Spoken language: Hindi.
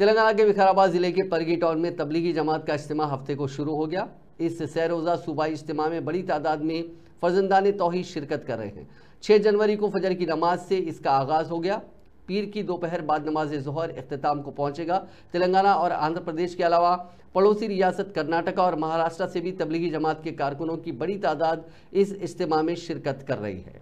तेलंगाना के विकाराबाद जिले के परगी टाउन में तबलीगी जमात का इज्तम हफ्ते को शुरू हो गया इस सह रोज़ा सूबाई इज्तम में बड़ी तादाद में फर्जंदान तोहही शिरकत कर रहे हैं छः जनवरी को फजर की नमाज से इसका आगाज़ हो गया पीर की दोपहर बाद नमाज जहर अख्ताम को पहुंचेगा तेलंगाना और आंध्र प्रदेश के अलावा पड़ोसी रियासत कर्नाटका और महाराष्ट्र से भी तबलीगी जमात के कारकुनों की बड़ी तादाद इस इज्तम में शिरकत कर रही है